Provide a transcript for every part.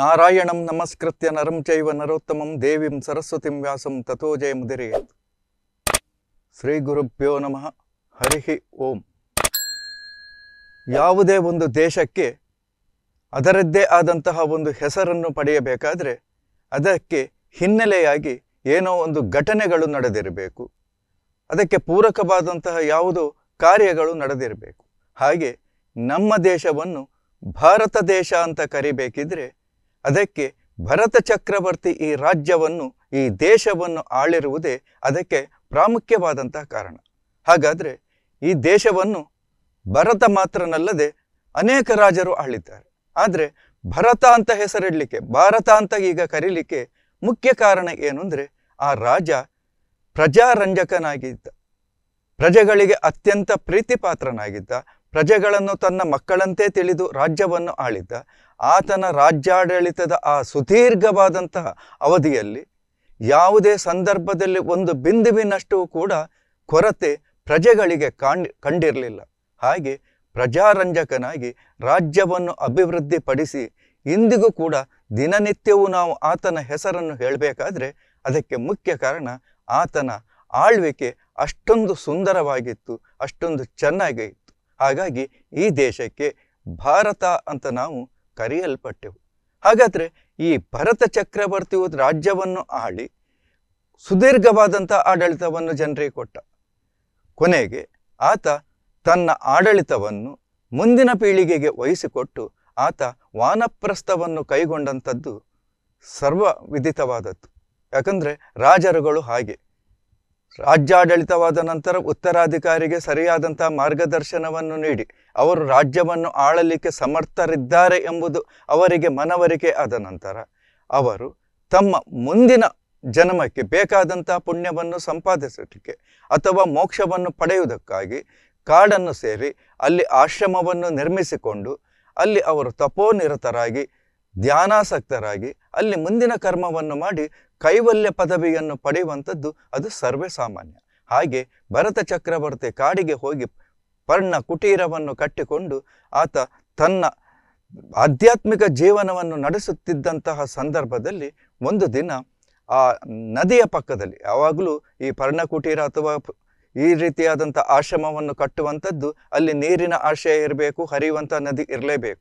ನಾರಾಯಣಂ ನಮಸ್ಕೃತ್ಯ ನರಂ ಚೈವ ನರೋತ್ತಮಂ ದೇವಿಂ ಸರಸ್ವತಿಂ ವ್ಯಾಸಂ ತಥೋ ಜಯಮುದಿರೇಯತ್ ಶ್ರೀ ಗುರುಭ್ಯೋ ನಮಃ ಹರಿಹಿ ಓಂ ಯಾವುದೇ ಒಂದು ದೇಶಕ್ಕೆ ಅದರದ್ದೇ ಆದಂತಹ ಒಂದು ಹೆಸರನ್ನು ಪಡೆಯಬೇಕಾದರೆ ಅದಕ್ಕೆ ಹಿನ್ನೆಲೆಯಾಗಿ ಏನೋ ಒಂದು ಘಟನೆಗಳು ನಡೆದಿರಬೇಕು ಅದಕ್ಕೆ ಪೂರಕವಾದಂತಹ ಯಾವುದೋ ಕಾರ್ಯಗಳು ನಡೆದಿರಬೇಕು ಹಾಗೆ ನಮ್ಮ ದೇಶವನ್ನು ಭಾರತ ದೇಶ ಅಂತ ಕರಿಬೇಕಿದ್ರೆ ಅದಕ್ಕೆ ಭರತ ಚಕ್ರವರ್ತಿ ಈ ರಾಜ್ಯವನ್ನು ಈ ದೇಶವನ್ನು ಆಳಿರುವುದೇ ಅದಕ್ಕೆ ಪ್ರಾಮುಖ್ಯವಾದಂತಹ ಕಾರಣ ಹಾಗಾದರೆ ಈ ದೇಶವನ್ನು ಭರತ ಮಾತ್ರನಲ್ಲದೆ ಅನೇಕ ರಾಜರು ಆಳಿದ್ದಾರೆ ಆದರೆ ಭರತ ಅಂತ ಹೆಸರಿಡಲಿಕ್ಕೆ ಭಾರತ ಅಂತ ಈಗ ಕರೀಲಿಕ್ಕೆ ಮುಖ್ಯ ಕಾರಣ ಏನು ಅಂದರೆ ಆ ರಾಜ ಪ್ರಜಾರಂಜಕನಾಗಿದ್ದ ಪ್ರಜೆಗಳಿಗೆ ಅತ್ಯಂತ ಪ್ರೀತಿಪಾತ್ರನಾಗಿದ್ದ ಪ್ರಜೆಗಳನ್ನು ತನ್ನ ಮಕ್ಕಳಂತೆ ತಿಳಿದು ರಾಜ್ಯವನ್ನು ಆಳಿದ್ದ ಆತನ ರಾಜ್ಯಾಡಳಿತದ ಆ ಸುದೀರ್ಘವಾದಂತಹ ಅವಧಿಯಲ್ಲಿ ಯಾವುದೇ ಸಂದರ್ಭದಲ್ಲಿ ಒಂದು ಬಿಂದುವಿನಷ್ಟು ಕೂಡ ಕೊರತೆ ಪ್ರಜೆಗಳಿಗೆ ಕಾಣ್ ಕಂಡಿರಲಿಲ್ಲ ಹಾಗೆ ಪ್ರಜಾರಂಜಕನಾಗಿ ರಾಜ್ಯವನ್ನು ಅಭಿವೃದ್ಧಿಪಡಿಸಿ ಇಂದಿಗೂ ಕೂಡ ದಿನನಿತ್ಯವೂ ನಾವು ಆತನ ಹೆಸರನ್ನು ಹೇಳಬೇಕಾದ್ರೆ ಅದಕ್ಕೆ ಮುಖ್ಯ ಕಾರಣ ಆತನ ಆಳ್ವಿಕೆ ಅಷ್ಟೊಂದು ಸುಂದರವಾಗಿತ್ತು ಅಷ್ಟೊಂದು ಚೆನ್ನಾಗಿ ಹಾಗಾಗಿ ಈ ದೇಶಕ್ಕೆ ಭಾರತ ಅಂತ ನಾವು ಕರೆಯಲ್ಪಟ್ಟೆವು ಹಾಗಾದರೆ ಈ ಭರತ ಚಕ್ರವರ್ತಿಯು ರಾಜ್ಯವನ್ನು ಆಳಿ ಸುದೀರ್ಘವಾದಂಥ ಆಡಳಿತವನ್ನು ಜನರಿಗೆ ಕೊಟ್ಟ ಕೊನೆಗೆ ಆತ ತನ್ನ ಆಡಳಿತವನ್ನು ಮುಂದಿನ ಪೀಳಿಗೆಗೆ ವಹಿಸಿಕೊಟ್ಟು ಆತ ವಾನಪ್ರಸ್ಥವನ್ನು ಕೈಗೊಂಡಂಥದ್ದು ಸರ್ವ ವಿದಿತವಾದದ್ದು ಯಾಕಂದರೆ ರಾಜರುಗಳು ಹಾಗೆ ರಾಜ್ಯಾಡಳಿತವಾದ ನಂತರ ಉತ್ತರಾಧಿಕಾರಿಗೆ ಸರಿಯಾದಂಥ ಮಾರ್ಗದರ್ಶನವನ್ನು ನೀಡಿ ಅವರು ರಾಜ್ಯವನ್ನು ಆಳಲಿಕ್ಕೆ ಸಮರ್ಥರಿದ್ದಾರೆ ಎಂಬುದು ಅವರಿಗೆ ಮನವರಿಕೆ ಆದ ನಂತರ ಅವರು ತಮ್ಮ ಮುಂದಿನ ಜನ್ಮಕ್ಕೆ ಬೇಕಾದಂಥ ಪುಣ್ಯವನ್ನು ಸಂಪಾದಿಸಲಿಕ್ಕೆ ಅಥವಾ ಮೋಕ್ಷವನ್ನು ಪಡೆಯುವುದಕ್ಕಾಗಿ ಕಾಡನ್ನು ಸೇರಿ ಅಲ್ಲಿ ಆಶ್ರಮವನ್ನು ನಿರ್ಮಿಸಿಕೊಂಡು ಅಲ್ಲಿ ಅವರು ತಪೋನಿರತರಾಗಿ ಧ್ಯಾನಾಸಕ್ತರಾಗಿ ಅಲ್ಲಿ ಮುಂದಿನ ಕರ್ಮವನ್ನು ಮಾಡಿ ಕೈವಲ್ಯ ಪದವಿಯನ್ನು ಪಡೆಯುವಂಥದ್ದು ಅದು ಸರ್ವೇ ಸಾಮಾನ್ಯ ಹಾಗೆ ಭರತ ಚಕ್ರವರ್ತಿ ಕಾಡಿಗೆ ಹೋಗಿ ಪರ್ಣ ಕುಟೀರವನ್ನು ಕಟ್ಟಿಕೊಂಡು ಆತ ತನ್ನ ಆಧ್ಯಾತ್ಮಿಕ ಜೀವನವನ್ನು ನಡೆಸುತ್ತಿದ್ದಂತಹ ಸಂದರ್ಭದಲ್ಲಿ ಒಂದು ದಿನ ಆ ನದಿಯ ಪಕ್ಕದಲ್ಲಿ ಯಾವಾಗಲೂ ಈ ಪರ್ಣಕುಟೀರ ಅಥವಾ ಈ ರೀತಿಯಾದಂಥ ಆಶ್ರಮವನ್ನು ಕಟ್ಟುವಂಥದ್ದು ಅಲ್ಲಿ ನೀರಿನ ಆಶಯ ಇರಬೇಕು ಹರಿಯುವಂಥ ನದಿ ಇರಲೇಬೇಕು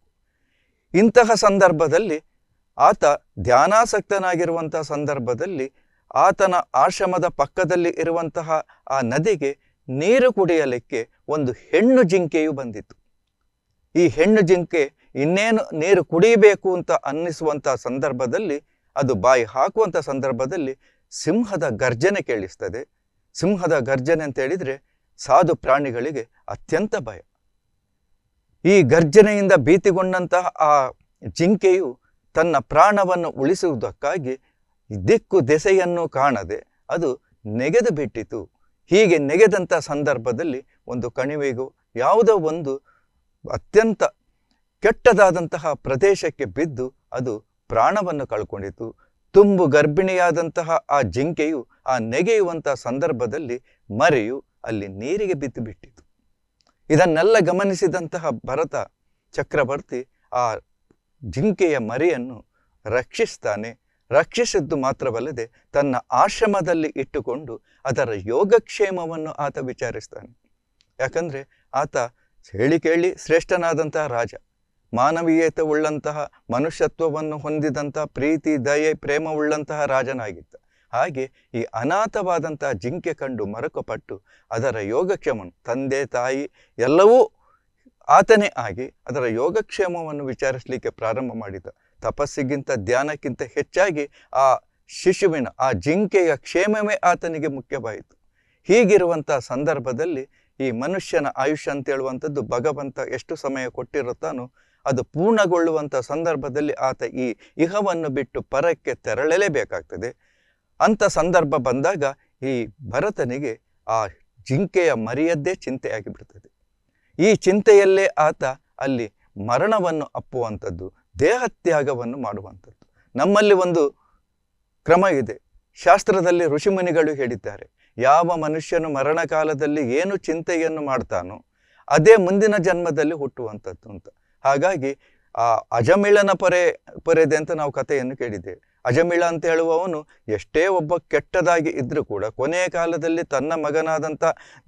ಇಂತಹ ಸಂದರ್ಭದಲ್ಲಿ ಆತ ಧ್ಯಾನಾಸಕ್ತನಾಗಿರುವಂಥ ಸಂದರ್ಭದಲ್ಲಿ ಆತನ ಆಶ್ರಮದ ಪಕ್ಕದಲ್ಲಿ ಇರುವಂತಹ ಆ ನದಿಗೆ ನೀರು ಕುಡಿಯಲಿಕ್ಕೆ ಒಂದು ಹೆಣ್ಣು ಜಿಂಕೆಯು ಬಂದಿತು ಈ ಹೆಣ್ಣು ಜಿಂಕೆ ಇನ್ನೇನು ನೀರು ಕುಡಿಯಬೇಕು ಅಂತ ಅನ್ನಿಸುವಂಥ ಸಂದರ್ಭದಲ್ಲಿ ಅದು ಬಾಯಿ ಹಾಕುವಂಥ ಸಂದರ್ಭದಲ್ಲಿ ಸಿಂಹದ ಗರ್ಜನೆ ಕೇಳಿಸ್ತದೆ ಸಿಂಹದ ಗರ್ಜನೆ ಅಂತ ಹೇಳಿದರೆ ಸಾಧು ಪ್ರಾಣಿಗಳಿಗೆ ಅತ್ಯಂತ ಭಯ ಈ ಗರ್ಜನೆಯಿಂದ ಭೀತಿಗೊಂಡಂತಹ ಆ ಜಿಂಕೆಯು ತನ್ನ ಪ್ರಾಣವನ್ನು ಉಳಿಸುವುದಕ್ಕಾಗಿ ದಿಕ್ಕು ದೆಸೆಯನ್ನು ಕಾಣದೆ ಅದು ನೆಗೆದು ಬಿಟ್ಟಿತು ಹೀಗೆ ನೆಗೆದಂಥ ಸಂದರ್ಭದಲ್ಲಿ ಒಂದು ಕಣಿವೆಗೂ ಯಾವುದೋ ಒಂದು ಅತ್ಯಂತ ಕೆಟ್ಟದಾದಂತಹ ಪ್ರದೇಶಕ್ಕೆ ಬಿದ್ದು ಅದು ಪ್ರಾಣವನ್ನು ಕಳ್ಕೊಂಡಿತು ತುಂಬು ಗರ್ಭಿಣಿಯಾದಂತಹ ಆ ಜಿಂಕೆಯು ಆ ನೆಗೆಯುವಂಥ ಸಂದರ್ಭದಲ್ಲಿ ಮರೆಯು ಅಲ್ಲಿ ನೀರಿಗೆ ಬಿದ್ದು ಬಿಟ್ಟಿತು ಇದನ್ನೆಲ್ಲ ಗಮನಿಸಿದಂತಹ ಭರತ ಚಕ್ರವರ್ತಿ ಆ ಜಿಂಕೆಯ ಮರಿಯನ್ನು ರಕ್ಷಿಸ್ತಾನೆ ರಕ್ಷಿಸಿದ್ದು ಮಾತ್ರವಲ್ಲದೆ ತನ್ನ ಆಶ್ರಮದಲ್ಲಿ ಇಟ್ಟುಕೊಂಡು ಅದರ ಯೋಗಕ್ಷೇಮವನ್ನು ಆತ ವಿಚಾರಿಸ್ತಾನೆ ಯಾಕಂದರೆ ಆತ ಹೇಳಿ ಕೇಳಿ ಶ್ರೇಷ್ಠನಾದಂತಹ ರಾಜ ಮಾನವೀಯತೆ ಉಳ್ಳಂತಹ ಮನುಷ್ಯತ್ವವನ್ನು ಹೊಂದಿದಂತಹ ಪ್ರೀತಿ ದಯೆ ಪ್ರೇಮ ಉಳ್ಳಂತಹ ರಾಜನಾಗಿದ್ದ ಹಾಗೆ ಈ ಅನಾಥವಾದಂತಹ ಜಿಂಕೆ ಕಂಡು ಮರಕಪಟ್ಟು ಅದರ ಯೋಗಕ್ಷೇಮನು ತಂದೆ ತಾಯಿ ಎಲ್ಲವೂ ಆತನೇ ಆಗಿ ಅದರ ಯೋಗಕ್ಷೇಮವನ್ನು ವಿಚಾರಿಸಲಿಕ್ಕೆ ಪ್ರಾರಂಭ ಮಾಡಿದ ತಪಸ್ಸಿಗಿಂತ ಧ್ಯಾನಕ್ಕಿಂತ ಹೆಚ್ಚಾಗಿ ಆ ಶಿಶುವಿನ ಆ ಜಿಂಕೆಯ ಕ್ಷೇಮವೇ ಆತನಿಗೆ ಮುಖ್ಯವಾಯಿತು ಹೀಗಿರುವಂಥ ಸಂದರ್ಭದಲ್ಲಿ ಈ ಮನುಷ್ಯನ ಆಯುಷ್ಯ ಅಂತ ಹೇಳುವಂಥದ್ದು ಭಗವಂತ ಎಷ್ಟು ಸಮಯ ಕೊಟ್ಟಿರುತ್ತಾನೋ ಅದು ಪೂರ್ಣಗೊಳ್ಳುವಂಥ ಸಂದರ್ಭದಲ್ಲಿ ಆತ ಈ ಇಹವನ್ನು ಬಿಟ್ಟು ಪರಕ್ಕೆ ತೆರಳಲೇಬೇಕಾಗ್ತದೆ ಅಂಥ ಸಂದರ್ಭ ಬಂದಾಗ ಈ ಭರತನಿಗೆ ಆ ಜಿಂಕೆಯ ಮರಿಯದ್ದೇ ಚಿಂತೆಯಾಗಿ ಬಿಡ್ತದೆ ಈ ಚಿಂತೆಯಲ್ಲೇ ಆತ ಅಲ್ಲಿ ಮರಣವನ್ನು ಅಪ್ಪುವಂಥದ್ದು ದೇಹತ್ಯಾಗವನ್ನು ಮಾಡುವಂಥದ್ದು ನಮ್ಮಲ್ಲಿ ಒಂದು ಕ್ರಮ ಇದೆ ಶಾಸ್ತ್ರದಲ್ಲಿ ಋಷಿಮುನಿಗಳು ಹೇಳಿದ್ದಾರೆ ಯಾವ ಮನುಷ್ಯನು ಮರಣಕಾಲದಲ್ಲಿ ಏನು ಚಿಂತೆಯನ್ನು ಮಾಡ್ತಾನೋ ಅದೇ ಮುಂದಿನ ಜನ್ಮದಲ್ಲಿ ಹುಟ್ಟುವಂಥದ್ದು ಅಂತ ಹಾಗಾಗಿ ಆ ಅಜಮಿಳನ ಪರೆ ಪರೆದೆ ಅಂತ ನಾವು ಕಥೆಯನ್ನು ಕೇಳಿದ್ದೇವೆ ಅಜಮಿಳ ಅಂತ ಹೇಳುವವನು ಎಷ್ಟೇ ಒಬ್ಬ ಕೆಟ್ಟದಾಗಿ ಇದ್ದರೂ ಕೂಡ ಕೊನೆಯ ಕಾಲದಲ್ಲಿ ತನ್ನ ಮಗನಾದಂಥ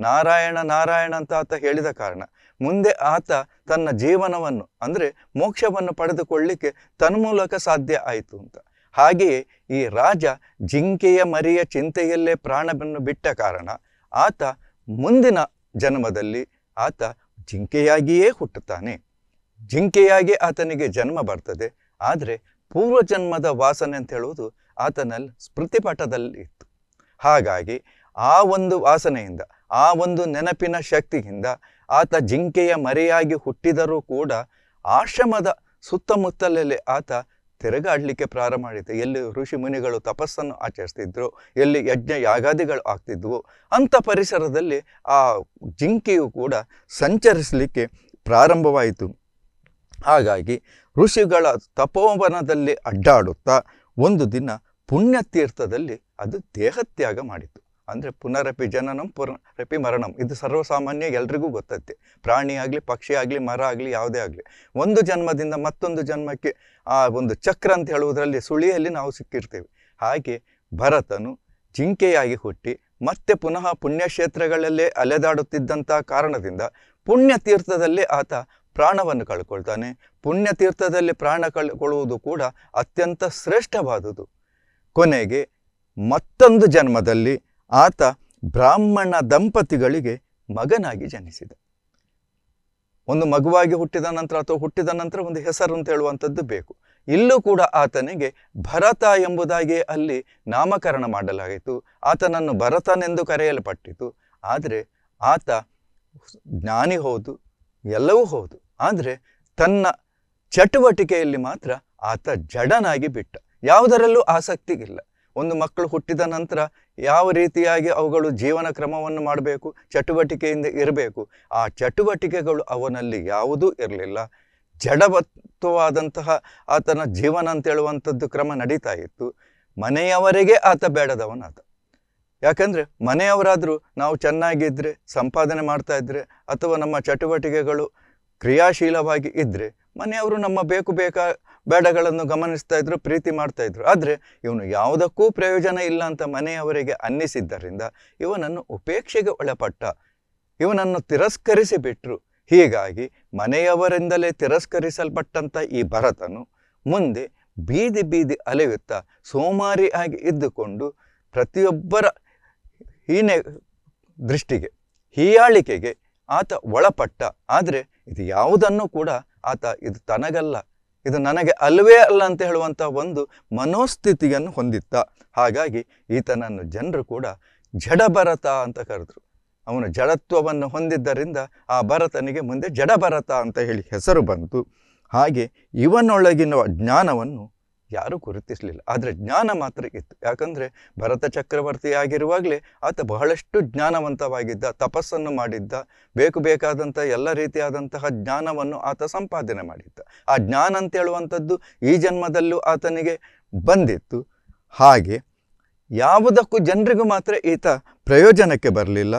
ನಾರಾಯಣ ನಾರಾಯಣ ಅಂತ ಆತ ಹೇಳಿದ ಕಾರಣ ಮುಂದೆ ಆತ ತನ್ನ ಜೀವನವನ್ನು ಅಂದರೆ ಮೋಕ್ಷವನ್ನು ಪಡೆದುಕೊಳ್ಳಲಿಕ್ಕೆ ತನ್ಮೂಲಕ ಸಾಧ್ಯ ಆಯಿತು ಅಂತ ಹಾಗೆಯೇ ಈ ರಾಜ ಜಿಂಕೆಯ ಮರಿಯ ಚಿಂತೆಯಲ್ಲೇ ಪ್ರಾಣವನ್ನು ಬಿಟ್ಟ ಕಾರಣ ಆತ ಮುಂದಿನ ಜನ್ಮದಲ್ಲಿ ಆತ ಜಿಂಕೆಯಾಗಿಯೇ ಹುಟ್ಟುತ್ತಾನೆ ಜಿಂಕೆಯಾಗಿ ಆತನಿಗೆ ಜನ್ಮ ಬರ್ತದೆ ಆದರೆ ಪೂರ್ವಜನ್ಮದ ವಾಸನೆ ಅಂತ ಹೇಳುವುದು ಆತನಲ್ಲಿ ಸ್ಮೃತಿಪಟದಲ್ಲಿ ಇತ್ತು ಹಾಗಾಗಿ ಆ ಒಂದು ವಾಸನೆಯಿಂದ ಆ ಒಂದು ನೆನಪಿನ ಶಕ್ತಿಯಿಂದ ಆತ ಜಿಂಕೆಯ ಮರೆಯಾಗಿ ಹುಟ್ಟಿದರೂ ಕೂಡ ಆಶ್ರಮದ ಸುತ್ತಮುತ್ತಲಲ್ಲಿ ಆತ ತಿರುಗಾಡಲಿಕ್ಕೆ ಪ್ರಾರಂಭ ಮಾಡಿತು ಎಲ್ಲಿ ಋಷಿ ಮುನಿಗಳು ತಪಸ್ಸನ್ನು ಆಚರಿಸ್ತಿದ್ರು ಎಲ್ಲಿ ಯಜ್ಞ ಯಾಗಾದಿಗಳು ಆಗ್ತಿದ್ವು ಅಂಥ ಪರಿಸರದಲ್ಲಿ ಆ ಜಿಂಕೆಯು ಕೂಡ ಸಂಚರಿಸಲಿಕ್ಕೆ ಪ್ರಾರಂಭವಾಯಿತು ಹಾಗಾಗಿ ಋಷಿಗಳ ತಪೋವನದಲ್ಲಿ ಅಡ್ಡಾಡುತ್ತಾ ಒಂದು ದಿನ ಪುಣ್ಯತೀರ್ಥದಲ್ಲಿ ಅದು ದೇಹತ್ಯಾಗ ಮಾಡಿತು ಅಂದರೆ ಪುನರಪಿ ಜನನಂ ಪುನರಪಿ ಮರಣಂ ಇದು ಸರ್ವಸಾಮಾನ್ಯ ಎಲ್ರಿಗೂ ಗೊತ್ತತ್ತೆ ಪ್ರಾಣಿಯಾಗಲಿ ಆಗಲಿ ಪಕ್ಷಿ ಆಗಲಿ ಮರ ಆಗಲಿ ಯಾವುದೇ ಆಗಲಿ ಒಂದು ಜನ್ಮದಿಂದ ಮತ್ತೊಂದು ಜನ್ಮಕ್ಕೆ ಆ ಒಂದು ಚಕ್ರ ಅಂತ ಹೇಳುವುದರಲ್ಲಿ ಸುಳಿಯಲ್ಲಿ ನಾವು ಸಿಕ್ಕಿರ್ತೇವೆ ಹಾಗೆ ಭರತನು ಜಿಂಕೆಯಾಗಿ ಹುಟ್ಟಿ ಮತ್ತೆ ಪುನಃ ಪುಣ್ಯಕ್ಷೇತ್ರಗಳಲ್ಲೇ ಅಲೆದಾಡುತ್ತಿದ್ದಂಥ ಕಾರಣದಿಂದ ಪುಣ್ಯತೀರ್ಥದಲ್ಲಿ ಆತ ಪ್ರಾಣವನ್ನು ಕಳ್ಕೊಳ್ತಾನೆ ಪುಣ್ಯತೀರ್ಥದಲ್ಲಿ ಪ್ರಾಣ ಕಳ್ಕೊಳ್ಳುವುದು ಕೂಡ ಅತ್ಯಂತ ಶ್ರೇಷ್ಠವಾದುದು ಕೊನೆಗೆ ಮತ್ತೊಂದು ಜನ್ಮದಲ್ಲಿ ಆತ ಬ್ರಾಹ್ಮಣ ದಂಪತಿಗಳಿಗೆ ಮಗನಾಗಿ ಜನಿಸಿದ ಒಂದು ಮಗುವಾಗಿ ಹುಟ್ಟಿದ ನಂತರ ಅಥವಾ ಹುಟ್ಟಿದ ನಂತರ ಒಂದು ಹೆಸರು ಅಂತ ಹೇಳುವಂಥದ್ದು ಬೇಕು ಇಲ್ಲೂ ಕೂಡ ಆತನಿಗೆ ಭರತ ಎಂಬುದಾಗಿ ಅಲ್ಲಿ ನಾಮಕರಣ ಮಾಡಲಾಯಿತು ಆತನನ್ನು ಭರತನೆಂದು ಕರೆಯಲ್ಪಟ್ಟಿತು ಆದರೆ ಆತ ಜ್ಞಾನಿ ಹೌದು ಎಲ್ಲವೂ ಹೌದು ಆದರೆ ತನ್ನ ಚಟುವಟಿಕೆಯಲ್ಲಿ ಮಾತ್ರ ಆತ ಜಡನಾಗಿ ಬಿಟ್ಟ ಯಾವುದರಲ್ಲೂ ಆಸಕ್ತಿಗಿಲ್ಲ ಒಂದು ಮಕ್ಕಳು ಹುಟ್ಟಿದ ನಂತರ ಯಾವ ರೀತಿಯಾಗಿ ಅವುಗಳು ಜೀವನ ಕ್ರಮವನ್ನು ಮಾಡಬೇಕು ಚಟುವಟಿಕೆಯಿಂದ ಇರಬೇಕು ಆ ಚಟುವಟಿಕೆಗಳು ಅವನಲ್ಲಿ ಯಾವುದೂ ಇರಲಿಲ್ಲ ಜಡವತ್ವವಾದಂತಹ ಆತನ ಜೀವನ ಅಂತೇಳುವಂಥದ್ದು ಕ್ರಮ ನಡೀತಾ ಇತ್ತು ಮನೆಯವರೆಗೆ ಆತ ಬೇಡದವನಾತ ಯಾಕಂದರೆ ಮನೆಯವರಾದರೂ ನಾವು ಚೆನ್ನಾಗಿದ್ದರೆ ಸಂಪಾದನೆ ಮಾಡ್ತಾ ಇದ್ದರೆ ಅಥವಾ ನಮ್ಮ ಚಟುವಟಿಕೆಗಳು ಕ್ರಿಯಾಶೀಲವಾಗಿ ಇದ್ದರೆ ಮನೆಯವರು ನಮ್ಮ ಬೇಕು ಬೇಕಾ ಬೇಡಗಳನ್ನು ಗಮನಿಸ್ತಾ ಇದ್ದರು ಪ್ರೀತಿ ಮಾಡ್ತಾ ಆದರೆ ಇವನು ಯಾವುದಕ್ಕೂ ಪ್ರಯೋಜನ ಇಲ್ಲ ಅಂತ ಮನೆಯವರಿಗೆ ಅನ್ನಿಸಿದ್ದರಿಂದ ಇವನನ್ನು ಉಪೇಕ್ಷೆಗೆ ಒಳಪಟ್ಟ ಇವನನ್ನು ತಿರಸ್ಕರಿಸಿ ಹೀಗಾಗಿ ಮನೆಯವರಿಂದಲೇ ತಿರಸ್ಕರಿಸಲ್ಪಟ್ಟಂಥ ಈ ಭರತನು ಮುಂದೆ ಬೀದಿ ಬೀದಿ ಅಲೆಯುತ್ತಾ ಸೋಮಾರಿಯಾಗಿ ಇದ್ದುಕೊಂಡು ಪ್ರತಿಯೊಬ್ಬರ ಹೀನೆ ದೃಷ್ಟಿಗೆ ಹೀಯಾಳಿಕೆಗೆ ಆತ ಒಳಪಟ್ಟ ಆದರೆ ಇದು ಯಾವುದನ್ನು ಕೂಡ ಆತ ಇದು ತನಗಲ್ಲ ಇದು ನನಗೆ ಅಲ್ಲವೇ ಅಲ್ಲ ಅಂತ ಹೇಳುವಂಥ ಒಂದು ಮನೋಸ್ಥಿತಿಯನ್ನು ಹೊಂದಿತ್ತ ಹಾಗಾಗಿ ಈತನನ್ನು ಜನರು ಕೂಡ ಜಡಭರತ ಅಂತ ಕರೆದರು ಅವನು ಜಡತ್ವವನ್ನು ಹೊಂದಿದ್ದರಿಂದ ಆ ಭರತನಿಗೆ ಮುಂದೆ ಜಡಭರತ ಅಂತ ಹೇಳಿ ಹೆಸರು ಬಂತು ಹಾಗೆ ಇವನೊಳಗಿನ ಜ್ಞಾನವನ್ನು ಯಾರೂ ಗುರುತಿಸಲಿಲ್ಲ ಆದರೆ ಜ್ಞಾನ ಮಾತ್ರ ಇತ್ತು ಯಾಕಂದರೆ ಭರತ ಚಕ್ರವರ್ತಿ ಆಗಿರುವಾಗಲೇ ಆತ ಬಹಳಷ್ಟು ಜ್ಞಾನವಂತವಾಗಿದ್ದ ತಪಸ್ಸನ್ನು ಮಾಡಿದ್ದ ಬೇಕು ಬೇಕಾದಂಥ ಎಲ್ಲ ರೀತಿಯಾದಂತಹ ಜ್ಞಾನವನ್ನು ಆತ ಸಂಪಾದನೆ ಮಾಡಿದ್ದ ಆ ಜ್ಞಾನ ಅಂತೇಳುವಂಥದ್ದು ಈ ಜನ್ಮದಲ್ಲೂ ಆತನಿಗೆ ಬಂದಿತ್ತು ಹಾಗೆ ಯಾವುದಕ್ಕೂ ಜನರಿಗೂ ಮಾತ್ರ ಈತ ಪ್ರಯೋಜನಕ್ಕೆ ಬರಲಿಲ್ಲ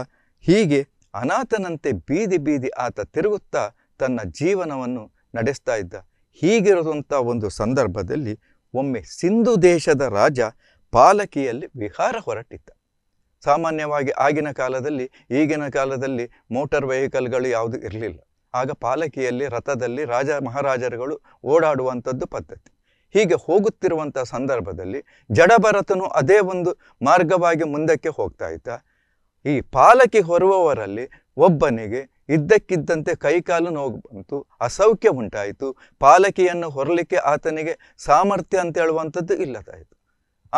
ಹೀಗೆ ಅನಾಥನಂತೆ ಬೀದಿ ಬೀದಿ ಆತ ತಿರುಗುತ್ತಾ ತನ್ನ ಜೀವನವನ್ನು ನಡೆಸ್ತಾ ಇದ್ದ ಹೀಗಿರುವಂಥ ಒಂದು ಸಂದರ್ಭದಲ್ಲಿ ಒಮ್ಮೆ ಸಿಂಧು ದೇಶದ ರಾಜ ಪಾಲಕಿಯಲ್ಲಿ ವಿಹಾರ ಹೊರಟಿದ್ದ ಸಾಮಾನ್ಯವಾಗಿ ಆಗಿನ ಕಾಲದಲ್ಲಿ ಈಗಿನ ಕಾಲದಲ್ಲಿ ಮೋಟಾರ್ ವೆಹಿಕಲ್ಗಳು ಯಾವುದು ಇರಲಿಲ್ಲ ಆಗ ಪಾಲಕಿಯಲ್ಲಿ ರಥದಲ್ಲಿ ರಾಜ ಮಹಾರಾಜರುಗಳು ಓಡಾಡುವಂಥದ್ದು ಪದ್ಧತಿ ಹೀಗೆ ಹೋಗುತ್ತಿರುವಂಥ ಸಂದರ್ಭದಲ್ಲಿ ಜಡಭರತನು ಅದೇ ಒಂದು ಮಾರ್ಗವಾಗಿ ಮುಂದಕ್ಕೆ ಹೋಗ್ತಾ ಇದ್ದ ಈ ಪಾಲಕಿ ಹೊರುವವರಲ್ಲಿ ಒಬ್ಬನಿಗೆ ಇದ್ದಕ್ಕಿದ್ದಂತೆ ಕೈಕಾಲು ನೋವು ಬಂತು ಅಸೌಖ್ಯ ಉಂಟಾಯಿತು ಪಾಲಕಿಯನ್ನು ಹೊರಲಿಕ್ಕೆ ಆತನಿಗೆ ಸಾಮರ್ಥ್ಯ ಅಂತ ಹೇಳುವಂಥದ್ದು ಇಲ್ಲದಾಯಿತು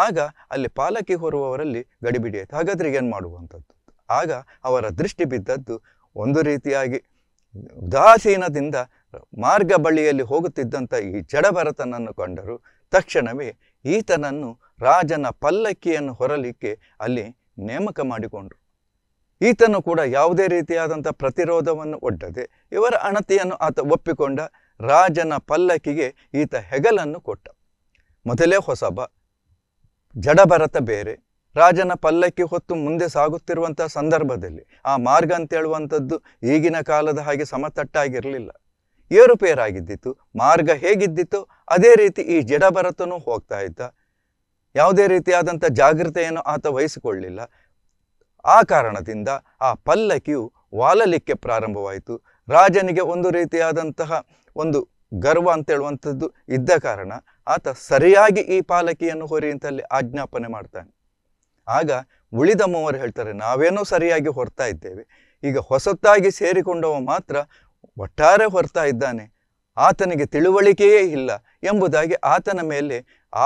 ಆಗ ಅಲ್ಲಿ ಪಾಲಕಿ ಹೊರುವವರಲ್ಲಿ ಗಡಿಬಿಡಿಯಾಯಿತು ಹಾಗಾದ್ರೆ ಏನು ಮಾಡುವಂಥದ್ದು ಆಗ ಅವರ ದೃಷ್ಟಿ ಬಿದ್ದದ್ದು ಒಂದು ರೀತಿಯಾಗಿ ಉದಾಸೀನದಿಂದ ಮಾರ್ಗ ಬಳಿಯಲ್ಲಿ ಹೋಗುತ್ತಿದ್ದಂಥ ಈ ಜಡಭರತನನ್ನು ಕಂಡರು ತಕ್ಷಣವೇ ಈತನನ್ನು ರಾಜನ ಪಲ್ಲಕ್ಕಿಯನ್ನು ಹೊರಲಿಕ್ಕೆ ಅಲ್ಲಿ ನೇಮಕ ಮಾಡಿಕೊಂಡರು ಈತನು ಕೂಡ ಯಾವುದೇ ರೀತಿಯಾದಂಥ ಪ್ರತಿರೋಧವನ್ನು ಒಡ್ಡದೆ ಇವರ ಅಣತಿಯನ್ನು ಆತ ಒಪ್ಪಿಕೊಂಡ ರಾಜನ ಪಲ್ಲಕ್ಕಿಗೆ ಈತ ಹೆಗಲನ್ನು ಕೊಟ್ಟ ಮೊದಲೇ ಹೊಸಬ ಜಡಭರತ ಬೇರೆ ರಾಜನ ಪಲ್ಲಕ್ಕಿ ಹೊತ್ತು ಮುಂದೆ ಸಾಗುತ್ತಿರುವಂಥ ಸಂದರ್ಭದಲ್ಲಿ ಆ ಮಾರ್ಗ ಅಂತೇಳುವಂಥದ್ದು ಈಗಿನ ಕಾಲದ ಹಾಗೆ ಸಮತಟ್ಟಾಗಿರಲಿಲ್ಲ ಏರುಪೇರಾಗಿದ್ದಿತ್ತು ಮಾರ್ಗ ಹೇಗಿದ್ದಿತ್ತು ಅದೇ ರೀತಿ ಈ ಜಡಭರತನೂ ಹೋಗ್ತಾ ಇದ್ದ ಯಾವುದೇ ರೀತಿಯಾದಂಥ ಜಾಗೃತೆಯನ್ನು ಆತ ವಹಿಸಿಕೊಳ್ಳಲಿಲ್ಲ ಆ ಕಾರಣದಿಂದ ಆ ಪಲ್ಲಕ್ಕಿಯು ವಾಲಲಿಕ್ಕೆ ಪ್ರಾರಂಭವಾಯಿತು ರಾಜನಿಗೆ ಒಂದು ರೀತಿಯಾದಂತಹ ಒಂದು ಗರ್ವ ಅಂತ ಇದ್ದ ಕಾರಣ ಆತ ಸರಿಯಾಗಿ ಈ ಪಾಲಕಿಯನ್ನು ಹೊರಿ ಅಂತಲ್ಲಿ ಆಜ್ಞಾಪನೆ ಮಾಡ್ತಾನೆ ಆಗ ಉಳಿದ ಮೂವರು ಹೇಳ್ತಾರೆ ನಾವೇನೋ ಸರಿಯಾಗಿ ಹೊರ್ತಾ ಇದ್ದೇವೆ ಈಗ ಹೊಸತಾಗಿ ಸೇರಿಕೊಂಡವ ಮಾತ್ರ ಒಟ್ಟಾರೆ ಹೊರ್ತಾ ಇದ್ದಾನೆ ಆತನಿಗೆ ತಿಳುವಳಿಕೆಯೇ ಇಲ್ಲ ಎಂಬುದಾಗಿ ಆತನ ಮೇಲೆ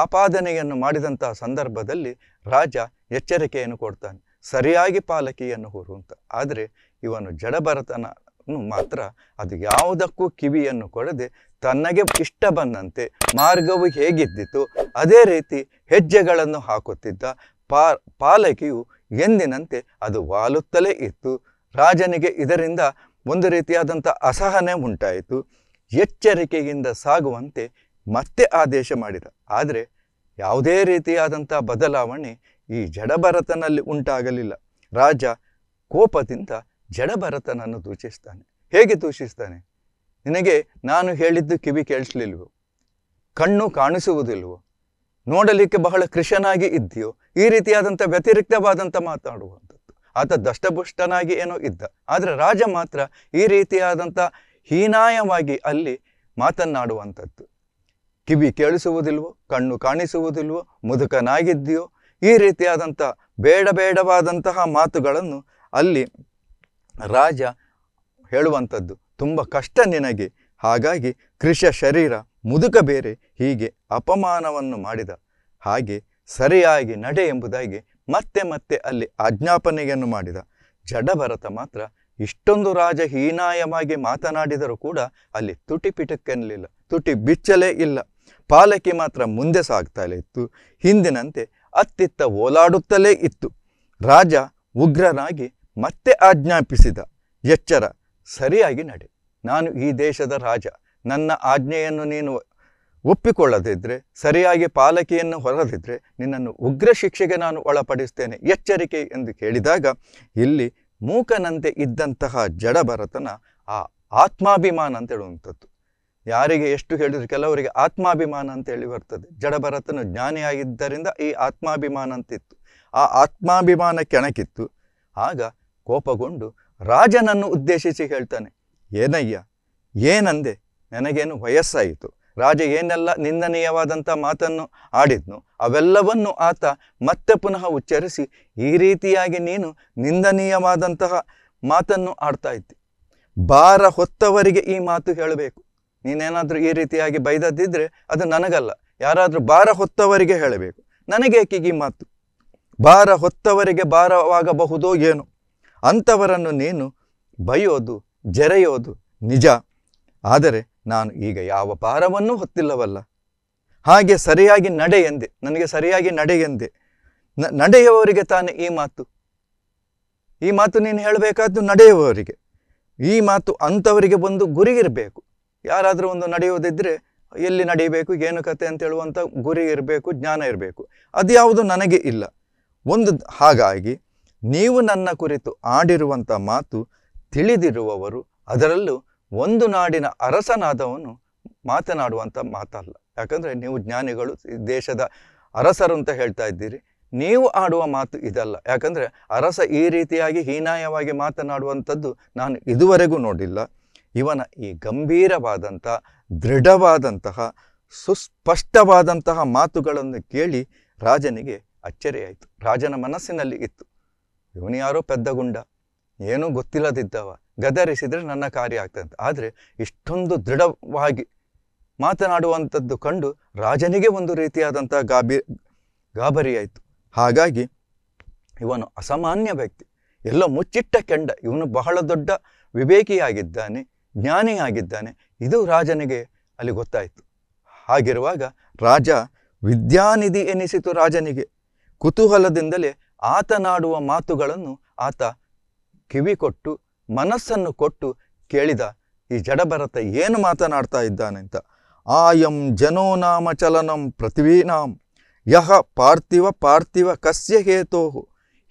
ಆಪಾದನೆಯನ್ನು ಮಾಡಿದಂತಹ ಸಂದರ್ಭದಲ್ಲಿ ರಾಜ ಎಚ್ಚರಿಕೆಯನ್ನು ಕೊಡ್ತಾನೆ ಸರಿಯಾಗಿ ಪಾಲಕಿಯನ್ನು ಹೊರುವಂತ ಆದರೆ ಇವನು ಜಡಭರತನ ಮಾತ್ರ ಅದು ಯಾವುದಕ್ಕೂ ಕಿವಿಯನ್ನು ಕೊಡದೆ ತನಗೆ ಇಷ್ಟ ಬಂದಂತೆ ಮಾರ್ಗವು ಹೇಗಿದ್ದಿತು ಅದೇ ರೀತಿ ಹೆಜ್ಜೆಗಳನ್ನು ಹಾಕುತ್ತಿದ್ದ ಪಾ ಪಾಲಕಿಯು ಎಂದಿನಂತೆ ಅದು ವಾಲುತ್ತಲೇ ಇತ್ತು ರಾಜನಿಗೆ ಇದರಿಂದ ಒಂದು ರೀತಿಯಾದಂಥ ಅಸಹನೆ ಉಂಟಾಯಿತು ಎಚ್ಚರಿಕೆಯಿಂದ ಸಾಗುವಂತೆ ಮತ್ತೆ ಆದೇಶ ಮಾಡಿದ ಆದರೆ ಯಾವುದೇ ರೀತಿಯಾದಂಥ ಬದಲಾವಣೆ ಈ ಜಡಭರತನಲ್ಲಿ ಉಂಟಾಗಲಿಲ್ಲ ರಾಜ ಕೋಪದಿಂದ ಜಡಭರತನನ್ನು ದೂಷಿಸ್ತಾನೆ ಹೇಗೆ ದೂಷಿಸ್ತಾನೆ ನಿನಗೆ ನಾನು ಹೇಳಿದ್ದು ಕಿವಿ ಕೇಳಿಸ್ಲಿಲ್ವೋ ಕಣ್ಣು ಕಾಣಿಸುವುದಿಲ್ವೋ ನೋಡಲಿಕ್ಕೆ ಬಹಳ ಕೃಷನಾಗಿ ಇದ್ದೀಯೋ ಈ ರೀತಿಯಾದಂಥ ವ್ಯತಿರಿಕ್ತವಾದಂಥ ಮಾತಾಡುವಂಥದ್ದು ಆತ ದಷ್ಟಪುಷ್ಟನಾಗಿ ಏನೋ ಇದ್ದ ಆದರೆ ರಾಜ ಮಾತ್ರ ಈ ರೀತಿಯಾದಂಥ ಹೀನಾಯವಾಗಿ ಅಲ್ಲಿ ಮಾತನ್ನಾಡುವಂಥದ್ದು ಕಿವಿ ಕೇಳಿಸುವುದಿಲ್ವೋ ಕಣ್ಣು ಕಾಣಿಸುವುದಿಲ್ವೋ ಮುದುಕನಾಗಿದ್ದೀಯೋ ಈ ರೀತಿಯಾದಂಥ ಬೇಡ ಬೇಡವಾದಂತಹ ಮಾತುಗಳನ್ನು ಅಲ್ಲಿ ರಾಜ ಹೇಳುವಂಥದ್ದು ತುಂಬ ಕಷ್ಟ ನಿನಗೆ ಹಾಗಾಗಿ ಕೃಷ ಶರೀರ ಮುದುಕ ಬೇರೆ ಹೀಗೆ ಅಪಮಾನವನ್ನು ಮಾಡಿದ ಹಾಗೆ ಸರಿಯಾಗಿ ನಡೆ ಎಂಬುದಾಗಿ ಮತ್ತೆ ಮತ್ತೆ ಅಲ್ಲಿ ಆಜ್ಞಾಪನೆಯನ್ನು ಮಾಡಿದ ಜಡಭರತ ಮಾತ್ರ ಇಷ್ಟೊಂದು ರಾಜ ಹೀನಾಯವಾಗಿ ಮಾತನಾಡಿದರೂ ಕೂಡ ಅಲ್ಲಿ ತುಟಿ ಪಿಟಕ್ಕನ್ನಲಿಲ್ಲ ತುಟಿ ಬಿಚ್ಚಲೇ ಇಲ್ಲ ಪಾಲಕಿ ಮಾತ್ರ ಮುಂದೆ ಸಾಗ್ತಾ ಇತ್ತು ಹಿಂದಿನಂತೆ ಅತ್ತಿತ್ತ ಓಲಾಡುತ್ತಲೇ ಇತ್ತು ರಾಜ ಉಗ್ರನಾಗಿ ಮತ್ತೆ ಆಜ್ಞಾಪಿಸಿದ ಎಚ್ಚರ ಸರಿಯಾಗಿ ನಡೆ ನಾನು ಈ ದೇಶದ ರಾಜ ನನ್ನ ಆಜ್ಞೆಯನ್ನು ನೀನು ಒಪ್ಪಿಕೊಳ್ಳದಿದ್ದರೆ ಸರಿಯಾಗಿ ಪಾಲಕಿಯನ್ನು ಹೊರದಿದ್ದರೆ ನಿನ್ನನ್ನು ಉಗ್ರ ಶಿಕ್ಷೆಗೆ ನಾನು ಒಳಪಡಿಸ್ತೇನೆ ಎಚ್ಚರಿಕೆ ಎಂದು ಕೇಳಿದಾಗ ಇಲ್ಲಿ ಮೂಕನಂತೆ ಇದ್ದಂತಹ ಜಡಭರತನ ಆ ಆತ್ಮಾಭಿಮಾನ ಅಂತ ಹೇಳುವಂಥದ್ದು ಯಾರಿಗೆ ಎಷ್ಟು ಹೇಳಿದ್ರು ಕೆಲವರಿಗೆ ಆತ್ಮಾಭಿಮಾನ ಅಂತ ಹೇಳಿ ಬರ್ತದೆ ಜಡಭರತನು ಜ್ಞಾನಿಯಾಗಿದ್ದರಿಂದ ಈ ಆತ್ಮಾಭಿಮಾನ ಅಂತಿತ್ತು ಆ ಆತ್ಮಾಭಿಮಾನ ಕೆಣಕಿತ್ತು ಆಗ ಕೋಪಗೊಂಡು ರಾಜನನ್ನು ಉದ್ದೇಶಿಸಿ ಹೇಳ್ತಾನೆ ಏನಯ್ಯ ಏನಂದೆ ನನಗೇನು ವಯಸ್ಸಾಯಿತು ರಾಜ ಏನೆಲ್ಲ ನಿಂದನೀಯವಾದಂಥ ಮಾತನ್ನು ಆಡಿದ್ನು ಅವೆಲ್ಲವನ್ನು ಆತ ಮತ್ತೆ ಪುನಃ ಉಚ್ಚರಿಸಿ ಈ ರೀತಿಯಾಗಿ ನೀನು ನಿಂದನೀಯವಾದಂತಹ ಮಾತನ್ನು ಆಡ್ತಾ ಇದ್ದೆ ಭಾರ ಹೊತ್ತವರಿಗೆ ಈ ಮಾತು ಹೇಳಬೇಕು ನೀನೇನಾದರೂ ಈ ರೀತಿಯಾಗಿ ಬೈದದ್ದಿದ್ರೆ ಅದು ನನಗಲ್ಲ ಯಾರಾದರೂ ಭಾರ ಹೊತ್ತವರಿಗೆ ಹೇಳಬೇಕು ಈ ಮಾತು ಭಾರ ಹೊತ್ತವರಿಗೆ ಭಾರವಾಗಬಹುದೋ ಏನು ಅಂಥವರನ್ನು ನೀನು ಬೈಯೋದು ಜರೆಯೋದು ನಿಜ ಆದರೆ ನಾನು ಈಗ ಯಾವ ಭಾರವನ್ನೂ ಹೊತ್ತಿಲ್ಲವಲ್ಲ ಹಾಗೆ ಸರಿಯಾಗಿ ನಡೆ ಎಂದೆ ನನಗೆ ಸರಿಯಾಗಿ ನಡೆ ಎಂದೆ ನಡೆಯುವವರಿಗೆ ತಾನೇ ಈ ಮಾತು ಈ ಮಾತು ನೀನು ಹೇಳಬೇಕಾದ್ದು ನಡೆಯುವವರಿಗೆ ಈ ಮಾತು ಅಂಥವರಿಗೆ ಬಂದು ಇರಬೇಕು ಯಾರಾದರೂ ಒಂದು ನಡೆಯೋದಿದ್ದರೆ ಎಲ್ಲಿ ನಡೀಬೇಕು ಏನು ಕತೆ ಅಂತ ಹೇಳುವಂಥ ಗುರಿ ಇರಬೇಕು ಜ್ಞಾನ ಇರಬೇಕು ಅದು ಯಾವುದು ನನಗೆ ಇಲ್ಲ ಒಂದು ಹಾಗಾಗಿ ನೀವು ನನ್ನ ಕುರಿತು ಆಡಿರುವಂಥ ಮಾತು ತಿಳಿದಿರುವವರು ಅದರಲ್ಲೂ ಒಂದು ನಾಡಿನ ಅರಸನಾದವನು ಮಾತನಾಡುವಂಥ ಮಾತಲ್ಲ ಯಾಕಂದರೆ ನೀವು ಜ್ಞಾನಿಗಳು ದೇಶದ ಅರಸರು ಅಂತ ಹೇಳ್ತಾ ಇದ್ದೀರಿ ನೀವು ಆಡುವ ಮಾತು ಇದಲ್ಲ ಯಾಕಂದರೆ ಅರಸ ಈ ರೀತಿಯಾಗಿ ಹೀನಾಯವಾಗಿ ಮಾತನಾಡುವಂಥದ್ದು ನಾನು ಇದುವರೆಗೂ ನೋಡಿಲ್ಲ ಇವನ ಈ ಗಂಭೀರವಾದಂಥ ದೃಢವಾದಂತಹ ಸುಸ್ಪಷ್ಟವಾದಂತಹ ಮಾತುಗಳನ್ನು ಕೇಳಿ ರಾಜನಿಗೆ ಅಚ್ಚರಿಯಾಯಿತು ರಾಜನ ಮನಸ್ಸಿನಲ್ಲಿ ಇತ್ತು ಇವನು ಯಾರೋ ಪೆದ್ದಗುಂಡ ಏನೂ ಗೊತ್ತಿಲ್ಲದಿದ್ದವ ಗದರಿಸಿದರೆ ನನ್ನ ಕಾರ್ಯ ಆಗ್ತದೆ ಆದರೆ ಇಷ್ಟೊಂದು ದೃಢವಾಗಿ ಮಾತನಾಡುವಂಥದ್ದು ಕಂಡು ರಾಜನಿಗೆ ಒಂದು ರೀತಿಯಾದಂಥ ಗಾಬಿ ಗಾಬರಿಯಾಯಿತು ಹಾಗಾಗಿ ಇವನು ಅಸಾಮಾನ್ಯ ವ್ಯಕ್ತಿ ಎಲ್ಲ ಮುಚ್ಚಿಟ್ಟ ಕೆಂಡ ಇವನು ಬಹಳ ದೊಡ್ಡ ವಿವೇಕಿಯಾಗಿದ್ದಾನೆ ಜ್ಞಾನಿಯಾಗಿದ್ದಾನೆ ಇದು ರಾಜನಿಗೆ ಅಲ್ಲಿ ಗೊತ್ತಾಯಿತು ಹಾಗಿರುವಾಗ ರಾಜ ವಿದ್ಯಾನಿಧಿ ಎನಿಸಿತು ರಾಜನಿಗೆ ಕುತೂಹಲದಿಂದಲೇ ಆತನಾಡುವ ಮಾತುಗಳನ್ನು ಆತ ಕಿವಿಕೊಟ್ಟು ಮನಸ್ಸನ್ನು ಕೊಟ್ಟು ಕೇಳಿದ ಈ ಜಡಭರತ ಏನು ಮಾತನಾಡ್ತಾ ಅಂತ ಆಯಂ ಜನೋ ನಾಮ ಚಲನಂ ಪೃಥ್ವೀನಾಂ ಯಹ ಪಾರ್ಥಿವ ಪಾರ್ಥಿವ ಕಸ್ಯ ಹೇತೋಹು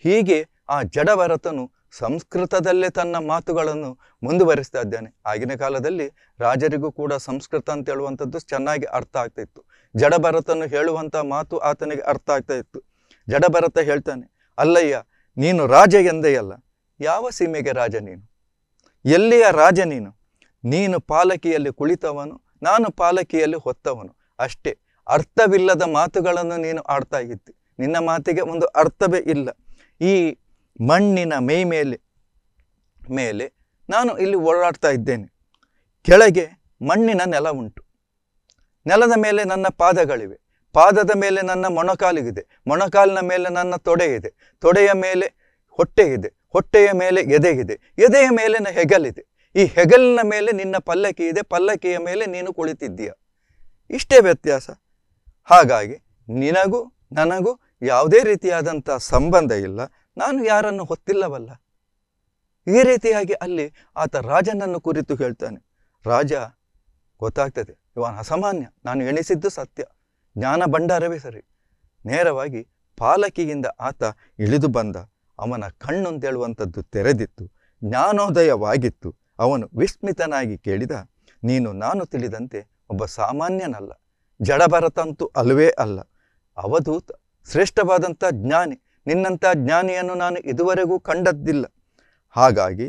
ಹೀಗೆ ಆ ಜಡಭರತನು ಸಂಸ್ಕೃತದಲ್ಲೇ ತನ್ನ ಮಾತುಗಳನ್ನು ಮುಂದುವರಿಸ್ತಾ ಇದ್ದಾನೆ ಆಗಿನ ಕಾಲದಲ್ಲಿ ರಾಜರಿಗೂ ಕೂಡ ಸಂಸ್ಕೃತ ಅಂತ ಹೇಳುವಂಥದ್ದು ಚೆನ್ನಾಗಿ ಅರ್ಥ ಆಗ್ತಾ ಇತ್ತು ಜಡಭರತನು ಹೇಳುವಂಥ ಮಾತು ಆತನಿಗೆ ಅರ್ಥ ಆಗ್ತಾ ಇತ್ತು ಜಡಭರತ ಹೇಳ್ತಾನೆ ಅಲ್ಲಯ್ಯ ನೀನು ರಾಜ ಎಂದೇ ಅಲ್ಲ ಯಾವ ಸೀಮೆಗೆ ರಾಜ ನೀನು ಎಲ್ಲಿಯ ರಾಜ ನೀನು ನೀನು ಪಾಲಕಿಯಲ್ಲಿ ಕುಳಿತವನು ನಾನು ಪಾಲಕಿಯಲ್ಲಿ ಹೊತ್ತವನು ಅಷ್ಟೇ ಅರ್ಥವಿಲ್ಲದ ಮಾತುಗಳನ್ನು ನೀನು ಆಡ್ತಾ ಇದ್ದಿ ನಿನ್ನ ಮಾತಿಗೆ ಒಂದು ಅರ್ಥವೇ ಇಲ್ಲ ಈ ಮಣ್ಣಿನ ಮೇ ಮೇಲೆ ಮೇಲೆ ನಾನು ಇಲ್ಲಿ ಓಡಾಡ್ತಾ ಇದ್ದೇನೆ ಕೆಳಗೆ ಮಣ್ಣಿನ ನೆಲ ಉಂಟು ನೆಲದ ಮೇಲೆ ನನ್ನ ಪಾದಗಳಿವೆ ಪಾದದ ಮೇಲೆ ನನ್ನ ಮೊಣಕಾಲಿಗಿದೆ ಮೊಣಕಾಲಿನ ಮೇಲೆ ನನ್ನ ತೊಡೆ ಇದೆ ತೊಡೆಯ ಮೇಲೆ ಹೊಟ್ಟೆ ಇದೆ ಹೊಟ್ಟೆಯ ಮೇಲೆ ಎದೆ ಇದೆ ಎದೆಯ ಮೇಲೆ ಹೆಗಲಿದೆ ಈ ಹೆಗಲಿನ ಮೇಲೆ ನಿನ್ನ ಪಲ್ಲಕ್ಕಿ ಇದೆ ಪಲ್ಲಕ್ಕಿಯ ಮೇಲೆ ನೀನು ಕುಳಿತಿದ್ದೀಯ ಇಷ್ಟೇ ವ್ಯತ್ಯಾಸ ಹಾಗಾಗಿ ನಿನಗೂ ನನಗೂ ಯಾವುದೇ ರೀತಿಯಾದಂಥ ಸಂಬಂಧ ಇಲ್ಲ ನಾನು ಯಾರನ್ನು ಹೊತ್ತಿಲ್ಲವಲ್ಲ ಈ ರೀತಿಯಾಗಿ ಅಲ್ಲಿ ಆತ ರಾಜನನ್ನು ಕುರಿತು ಹೇಳ್ತಾನೆ ರಾಜ ಗೊತ್ತಾಗ್ತದೆ ಇವನು ಅಸಾಮಾನ್ಯ ನಾನು ಎಣಿಸಿದ್ದು ಸತ್ಯ ಜ್ಞಾನ ಭಂಡಾರವೇ ಸರಿ ನೇರವಾಗಿ ಪಾಲಕಿಯಿಂದ ಆತ ಇಳಿದು ಬಂದ ಅವನ ಕಣ್ಣೊಂದೇಳುವಂಥದ್ದು ತೆರೆದಿತ್ತು ಜ್ಞಾನೋದಯವಾಗಿತ್ತು ಅವನು ವಿಸ್ಮಿತನಾಗಿ ಕೇಳಿದ ನೀನು ನಾನು ತಿಳಿದಂತೆ ಒಬ್ಬ ಸಾಮಾನ್ಯನಲ್ಲ ಜಡಭರತಂತೂ ಅಲ್ಲವೇ ಅಲ್ಲ ಅವಧೂತ ಶ್ರೇಷ್ಠವಾದಂಥ ಜ್ಞಾನಿ ನಿನ್ನಂಥ ಜ್ಞಾನಿಯನ್ನು ನಾನು ಇದುವರೆಗೂ ಕಂಡದ್ದಿಲ್ಲ ಹಾಗಾಗಿ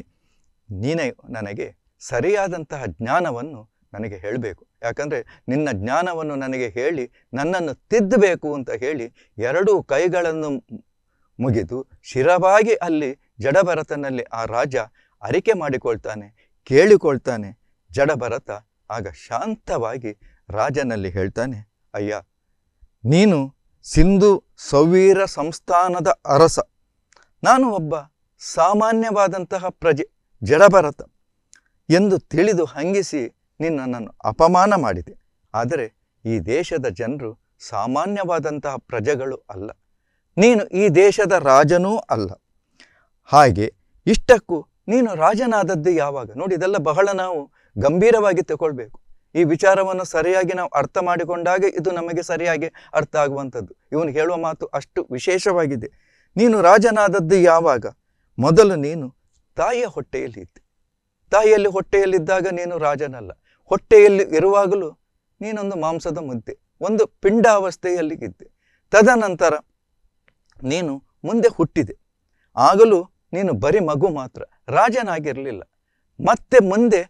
ನೀನೇ ನನಗೆ ಸರಿಯಾದಂತಹ ಜ್ಞಾನವನ್ನು ನನಗೆ ಹೇಳಬೇಕು ಯಾಕಂದರೆ ನಿನ್ನ ಜ್ಞಾನವನ್ನು ನನಗೆ ಹೇಳಿ ನನ್ನನ್ನು ತಿದ್ದಬೇಕು ಅಂತ ಹೇಳಿ ಎರಡೂ ಕೈಗಳನ್ನು ಮುಗಿದು ಶಿರವಾಗಿ ಅಲ್ಲಿ ಜಡಭರತನಲ್ಲಿ ಆ ರಾಜ ಅರಿಕೆ ಮಾಡಿಕೊಳ್ತಾನೆ ಕೇಳಿಕೊಳ್ತಾನೆ ಜಡಭರತ ಆಗ ಶಾಂತವಾಗಿ ರಾಜನಲ್ಲಿ ಹೇಳ್ತಾನೆ ಅಯ್ಯ ನೀನು ಸಿಂಧು ಸವೀರ ಸಂಸ್ಥಾನದ ಅರಸ ನಾನು ಒಬ್ಬ ಸಾಮಾನ್ಯವಾದಂತಹ ಪ್ರಜೆ ಜಡಭರತ ಎಂದು ತಿಳಿದು ಹಂಗಿಸಿ ನಿನ್ನನ್ನು ಅಪಮಾನ ಮಾಡಿದೆ ಆದರೆ ಈ ದೇಶದ ಜನರು ಸಾಮಾನ್ಯವಾದಂತಹ ಪ್ರಜೆಗಳು ಅಲ್ಲ ನೀನು ಈ ದೇಶದ ರಾಜನೂ ಅಲ್ಲ ಹಾಗೆ ಇಷ್ಟಕ್ಕೂ ನೀನು ರಾಜನಾದದ್ದು ಯಾವಾಗ ನೋಡಿ ಇದೆಲ್ಲ ಬಹಳ ನಾವು ಗಂಭೀರವಾಗಿ ತಗೊಳ್ಬೇಕು ಈ ವಿಚಾರವನ್ನು ಸರಿಯಾಗಿ ನಾವು ಅರ್ಥ ಮಾಡಿಕೊಂಡಾಗ ಇದು ನಮಗೆ ಸರಿಯಾಗಿ ಅರ್ಥ ಆಗುವಂಥದ್ದು ಇವನು ಹೇಳುವ ಮಾತು ಅಷ್ಟು ವಿಶೇಷವಾಗಿದೆ ನೀನು ರಾಜನಾದದ್ದು ಯಾವಾಗ ಮೊದಲು ನೀನು ತಾಯಿಯ ಹೊಟ್ಟೆಯಲ್ಲಿ ಇದ್ದೆ ತಾಯಿಯಲ್ಲಿ ಹೊಟ್ಟೆಯಲ್ಲಿದ್ದಾಗ ನೀನು ರಾಜನಲ್ಲ ಹೊಟ್ಟೆಯಲ್ಲಿ ಇರುವಾಗಲೂ ನೀನೊಂದು ಮಾಂಸದ ಮುದ್ದೆ ಒಂದು ಪಿಂಡಾವಸ್ಥೆಯಲ್ಲಿ ಇದ್ದೆ ತದನಂತರ ನೀನು ಮುಂದೆ ಹುಟ್ಟಿದೆ ಆಗಲೂ ನೀನು ಬರೀ ಮಗು ಮಾತ್ರ ರಾಜನಾಗಿರಲಿಲ್ಲ ಮತ್ತೆ ಮುಂದೆ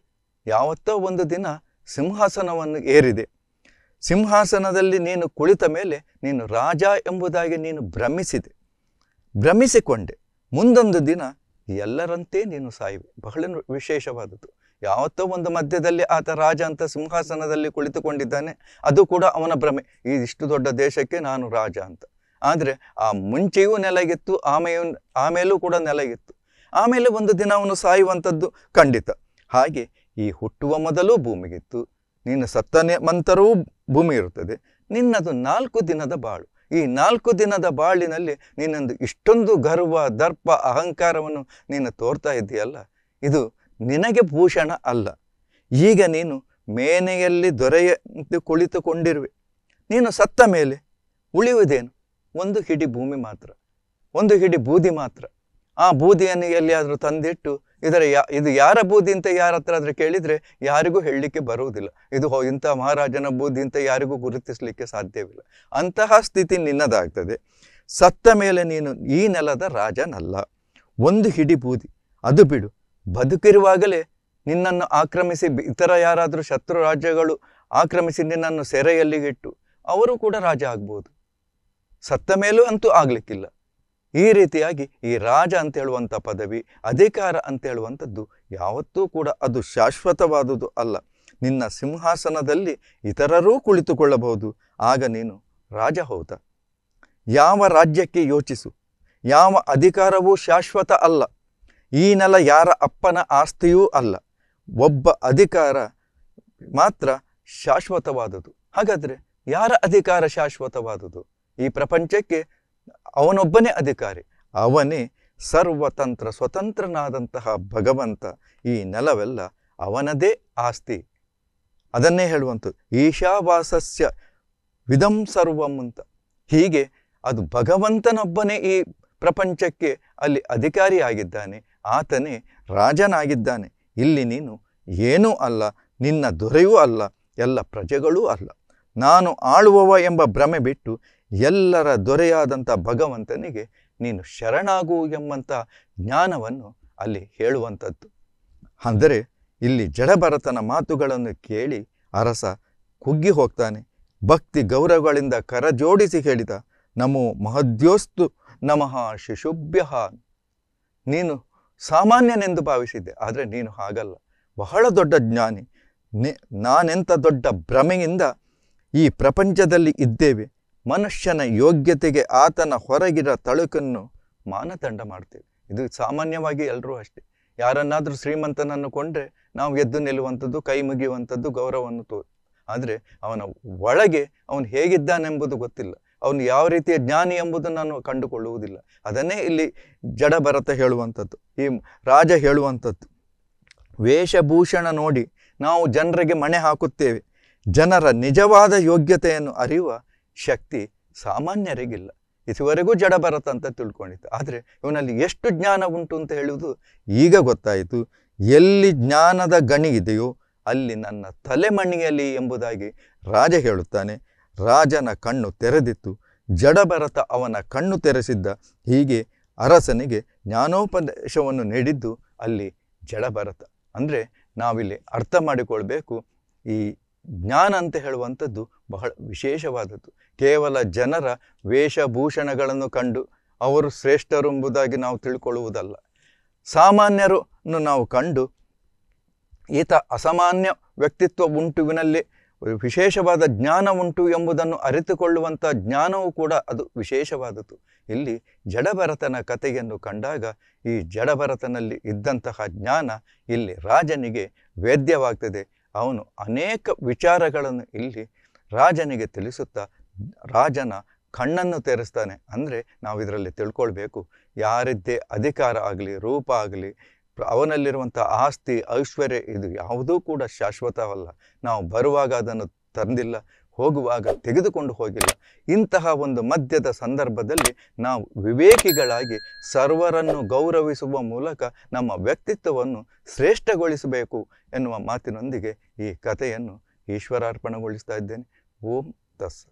ಯಾವತ್ತೋ ಒಂದು ದಿನ ಸಿಂಹಾಸನವನ್ನು ಏರಿದೆ ಸಿಂಹಾಸನದಲ್ಲಿ ನೀನು ಕುಳಿತ ಮೇಲೆ ನೀನು ರಾಜ ಎಂಬುದಾಗಿ ನೀನು ಭ್ರಮಿಸಿದೆ ಭ್ರಮಿಸಿಕೊಂಡೆ ಮುಂದೊಂದು ದಿನ ಎಲ್ಲರಂತೆ ನೀನು ಸಾಯುವೆ ಬಹಳ ವಿಶೇಷವಾದದ್ದು ಯಾವತ್ತೋ ಒಂದು ಮಧ್ಯದಲ್ಲಿ ಆತ ರಾಜ ಅಂತ ಸಿಂಹಾಸನದಲ್ಲಿ ಕುಳಿತುಕೊಂಡಿದ್ದಾನೆ ಅದು ಕೂಡ ಅವನ ಭ್ರಮೆ ಈ ಇಷ್ಟು ದೊಡ್ಡ ದೇಶಕ್ಕೆ ನಾನು ರಾಜ ಅಂತ ಆದರೆ ಆ ಮುಂಚೆಯೂ ನೆಲಗಿತ್ತು ಆಮೆಯೂ ಆಮೇಲೂ ಕೂಡ ನೆಲಗಿತ್ತು ಆಮೇಲೆ ಒಂದು ದಿನ ಅವನು ಸಾಯುವಂಥದ್ದು ಖಂಡಿತ ಹಾಗೆ ಈ ಹುಟ್ಟುವ ಮೊದಲು ಭೂಮಿಗಿತ್ತು ನಿನ್ನ ಸತ್ತನೆ ಮಂತರವೂ ಭೂಮಿ ಇರುತ್ತದೆ ನಿನ್ನದು ನಾಲ್ಕು ದಿನದ ಬಾಳು ಈ ನಾಲ್ಕು ದಿನದ ಬಾಳಿನಲ್ಲಿ ನಿನ್ನೊಂದು ಇಷ್ಟೊಂದು ಗರ್ವ ದರ್ಪ ಅಹಂಕಾರವನ್ನು ನೀನು ತೋರ್ತಾ ಇದ್ದೀಯಲ್ಲ ಇದು ನಿನಗೆ ಭೂಷಣ ಅಲ್ಲ ಈಗ ನೀನು ಮೇನೆಯಲ್ಲಿ ದೊರೆಯಂತೆ ಕುಳಿತುಕೊಂಡಿರುವೆ ನೀನು ಸತ್ತ ಮೇಲೆ ಉಳಿಯುವುದೇನು ಒಂದು ಹಿಡಿ ಭೂಮಿ ಮಾತ್ರ ಒಂದು ಹಿಡಿ ಬೂದಿ ಮಾತ್ರ ಆ ಬೂದಿಯನ್ನು ಎಲ್ಲಿಯಾದರೂ ತಂದಿಟ್ಟು ಇದರ ಯಾ ಇದು ಯಾರ ಬೂದಿ ಅಂತ ಯಾರ ಹತ್ರ ಆದರೆ ಕೇಳಿದರೆ ಯಾರಿಗೂ ಹೇಳಲಿಕ್ಕೆ ಬರುವುದಿಲ್ಲ ಇದು ಇಂಥ ಮಹಾರಾಜನ ಬೂದಿ ಅಂತ ಯಾರಿಗೂ ಗುರುತಿಸಲಿಕ್ಕೆ ಸಾಧ್ಯವಿಲ್ಲ ಅಂತಹ ಸ್ಥಿತಿ ನಿನ್ನದಾಗ್ತದೆ ಸತ್ತ ಮೇಲೆ ನೀನು ಈ ನೆಲದ ರಾಜನಲ್ಲ ಒಂದು ಹಿಡಿ ಬೂದಿ ಅದು ಬಿಡು ಬದುಕಿರುವಾಗಲೇ ನಿನ್ನನ್ನು ಆಕ್ರಮಿಸಿ ಇತರ ಯಾರಾದರೂ ಶತ್ರು ರಾಜ್ಯಗಳು ಆಕ್ರಮಿಸಿ ನಿನ್ನನ್ನು ಸೆರೆಯಲ್ಲಿ ಇಟ್ಟು ಅವರು ಕೂಡ ರಾಜ ಆಗ್ಬೋದು ಸತ್ತ ಮೇಲೂ ಅಂತೂ ಆಗಲಿಕ್ಕಿಲ್ಲ ಈ ರೀತಿಯಾಗಿ ಈ ರಾಜ ಅಂತ ಹೇಳುವಂಥ ಪದವಿ ಅಧಿಕಾರ ಅಂತ ಹೇಳುವಂಥದ್ದು ಯಾವತ್ತೂ ಕೂಡ ಅದು ಶಾಶ್ವತವಾದುದು ಅಲ್ಲ ನಿನ್ನ ಸಿಂಹಾಸನದಲ್ಲಿ ಇತರರೂ ಕುಳಿತುಕೊಳ್ಳಬಹುದು ಆಗ ನೀನು ರಾಜ ಹೌದ ಯಾವ ರಾಜ್ಯಕ್ಕೆ ಯೋಚಿಸು ಯಾವ ಅಧಿಕಾರವೂ ಶಾಶ್ವತ ಅಲ್ಲ ಈ ನೆಲ ಯಾರ ಅಪ್ಪನ ಆಸ್ತಿಯೂ ಅಲ್ಲ ಒಬ್ಬ ಅಧಿಕಾರ ಮಾತ್ರ ಶಾಶ್ವತವಾದುದು ಹಾಗಾದರೆ ಯಾರ ಅಧಿಕಾರ ಶಾಶ್ವತವಾದುದು ಈ ಪ್ರಪಂಚಕ್ಕೆ ಅವನೊಬ್ಬನೇ ಅಧಿಕಾರಿ ಅವನೇ ಸರ್ವತಂತ್ರ ಸ್ವತಂತ್ರನಾದಂತಹ ಭಗವಂತ ಈ ನೆಲವೆಲ್ಲ ಅವನದೇ ಆಸ್ತಿ ಅದನ್ನೇ ಹೇಳುವಂಥದ್ದು ಈಶಾವಾಸಸ್ಯ ವಿಧಂ ಸರ್ವಂ ಅಂತ ಹೀಗೆ ಅದು ಭಗವಂತನೊಬ್ಬನೇ ಈ ಪ್ರಪಂಚಕ್ಕೆ ಅಲ್ಲಿ ಅಧಿಕಾರಿಯಾಗಿದ್ದಾನೆ ಆತನೇ ರಾಜನಾಗಿದ್ದಾನೆ ಇಲ್ಲಿ ನೀನು ಏನೂ ಅಲ್ಲ ನಿನ್ನ ದೊರೆಯೂ ಅಲ್ಲ ಎಲ್ಲ ಪ್ರಜೆಗಳೂ ಅಲ್ಲ ನಾನು ಆಳುವವ ಎಂಬ ಭ್ರಮೆ ಬಿಟ್ಟು ಎಲ್ಲರ ದೊರೆಯಾದಂಥ ಭಗವಂತನಿಗೆ ನೀನು ಶರಣಾಗು ಎಂಬಂಥ ಜ್ಞಾನವನ್ನು ಅಲ್ಲಿ ಹೇಳುವಂಥದ್ದು ಅಂದರೆ ಇಲ್ಲಿ ಜಡಭರತನ ಮಾತುಗಳನ್ನು ಕೇಳಿ ಅರಸ ಕುಗ್ಗಿ ಹೋಗ್ತಾನೆ ಭಕ್ತಿ ಗೌರವಗಳಿಂದ ಜೋಡಿಸಿ ಹೇಳಿದ ನಮೋ ಮಹದ್ಯೋಸ್ತು ನಮಃ ಶಿಶುಭ್ಯ ನೀನು ಸಾಮಾನ್ಯನೆಂದು ಭಾವಿಸಿದ್ದೆ ಆದರೆ ನೀನು ಹಾಗಲ್ಲ ಬಹಳ ದೊಡ್ಡ ಜ್ಞಾನಿ ನಾನೆಂಥ ದೊಡ್ಡ ಭ್ರಮೆಯಿಂದ ಈ ಪ್ರಪಂಚದಲ್ಲಿ ಇದ್ದೇವೆ ಮನುಷ್ಯನ ಯೋಗ್ಯತೆಗೆ ಆತನ ಹೊರಗಿರ ತಳುಕನ್ನು ಮಾನದಂಡ ಮಾಡ್ತೇವೆ ಇದು ಸಾಮಾನ್ಯವಾಗಿ ಎಲ್ಲರೂ ಅಷ್ಟೇ ಯಾರನ್ನಾದರೂ ಶ್ರೀಮಂತನನ್ನು ಕೊಂಡ್ರೆ ನಾವು ಎದ್ದು ನಿಲ್ಲುವಂಥದ್ದು ಕೈ ಮುಗಿಯುವಂಥದ್ದು ಗೌರವವನ್ನು ತೋ ಆದರೆ ಅವನ ಒಳಗೆ ಅವನು ಹೇಗಿದ್ದಾನೆಂಬುದು ಗೊತ್ತಿಲ್ಲ ಅವನು ಯಾವ ರೀತಿಯ ಜ್ಞಾನಿ ಎಂಬುದನ್ನು ನಾನು ಕಂಡುಕೊಳ್ಳುವುದಿಲ್ಲ ಅದನ್ನೇ ಇಲ್ಲಿ ಜಡಭರತ ಹೇಳುವಂಥದ್ದು ಈ ರಾಜ ಹೇಳುವಂಥದ್ದು ವೇಷಭೂಷಣ ನೋಡಿ ನಾವು ಜನರಿಗೆ ಮಣೆ ಹಾಕುತ್ತೇವೆ ಜನರ ನಿಜವಾದ ಯೋಗ್ಯತೆಯನ್ನು ಅರಿಯುವ ಶಕ್ತಿ ಸಾಮಾನ್ಯರಿಗಿಲ್ಲ ಇದುವರೆಗೂ ಜಡ ಭರತ ಅಂತ ತಿಳ್ಕೊಂಡಿತ್ತು ಆದರೆ ಇವನಲ್ಲಿ ಎಷ್ಟು ಜ್ಞಾನ ಉಂಟು ಅಂತ ಹೇಳುವುದು ಈಗ ಗೊತ್ತಾಯಿತು ಎಲ್ಲಿ ಜ್ಞಾನದ ಗಣಿ ಇದೆಯೋ ಅಲ್ಲಿ ನನ್ನ ತಲೆಮಣ್ಣಿಯಲ್ಲಿ ಎಂಬುದಾಗಿ ರಾಜ ಹೇಳುತ್ತಾನೆ ರಾಜನ ಕಣ್ಣು ತೆರೆದಿತ್ತು ಜಡಭರತ ಅವನ ಕಣ್ಣು ತೆರೆಸಿದ್ದ ಹೀಗೆ ಅರಸನಿಗೆ ಜ್ಞಾನೋಪದೇಶವನ್ನು ನೀಡಿದ್ದು ಅಲ್ಲಿ ಜಡಭರತ ಅಂದರೆ ನಾವಿಲ್ಲಿ ಅರ್ಥ ಮಾಡಿಕೊಳ್ಬೇಕು ಈ ಜ್ಞಾನ ಅಂತ ಹೇಳುವಂಥದ್ದು ಬಹಳ ವಿಶೇಷವಾದದ್ದು ಕೇವಲ ಜನರ ವೇಷಭೂಷಣಗಳನ್ನು ಕಂಡು ಅವರು ಶ್ರೇಷ್ಠರೆಂಬುದಾಗಿ ನಾವು ತಿಳ್ಕೊಳ್ಳುವುದಲ್ಲ ಸಾಮಾನ್ಯರನ್ನು ನಾವು ಕಂಡು ಈತ ಅಸಾಮಾನ್ಯ ವ್ಯಕ್ತಿತ್ವ ಉಂಟುವಿನಲ್ಲಿ ವಿಶೇಷವಾದ ಜ್ಞಾನ ಉಂಟು ಎಂಬುದನ್ನು ಅರಿತುಕೊಳ್ಳುವಂಥ ಜ್ಞಾನವೂ ಕೂಡ ಅದು ವಿಶೇಷವಾದದ್ದು ಇಲ್ಲಿ ಜಡಭರತನ ಕಥೆಯನ್ನು ಕಂಡಾಗ ಈ ಜಡಭರತನಲ್ಲಿ ಇದ್ದಂತಹ ಜ್ಞಾನ ಇಲ್ಲಿ ರಾಜನಿಗೆ ವೇದ್ಯವಾಗ್ತದೆ ಅವನು ಅನೇಕ ವಿಚಾರಗಳನ್ನು ಇಲ್ಲಿ ರಾಜನಿಗೆ ತಿಳಿಸುತ್ತಾ ರಾಜನ ಕಣ್ಣನ್ನು ತೆರೆಸ್ತಾನೆ ಅಂದರೆ ನಾವು ಇದರಲ್ಲಿ ತಿಳ್ಕೊಳ್ಬೇಕು ಯಾರಿದ್ದೇ ಅಧಿಕಾರ ಆಗಲಿ ರೂಪ ಆಗಲಿ ಅವನಲ್ಲಿರುವಂಥ ಆಸ್ತಿ ಐಶ್ವರ್ಯ ಇದು ಯಾವುದೂ ಕೂಡ ಶಾಶ್ವತವಲ್ಲ ನಾವು ಬರುವಾಗ ಅದನ್ನು ತಂದಿಲ್ಲ ಹೋಗುವಾಗ ತೆಗೆದುಕೊಂಡು ಹೋಗಿಲ್ಲ ಇಂತಹ ಒಂದು ಮದ್ಯದ ಸಂದರ್ಭದಲ್ಲಿ ನಾವು ವಿವೇಕಿಗಳಾಗಿ ಸರ್ವರನ್ನು ಗೌರವಿಸುವ ಮೂಲಕ ನಮ್ಮ ವ್ಯಕ್ತಿತ್ವವನ್ನು ಶ್ರೇಷ್ಠಗೊಳಿಸಬೇಕು ಎನ್ನುವ ಮಾತಿನೊಂದಿಗೆ ಈ ಕಥೆಯನ್ನು ಈಶ್ವರಾರ್ಪಣೆಗೊಳಿಸ್ತಾ ಇದ್ದೇನೆ ಓಂ ತಸ್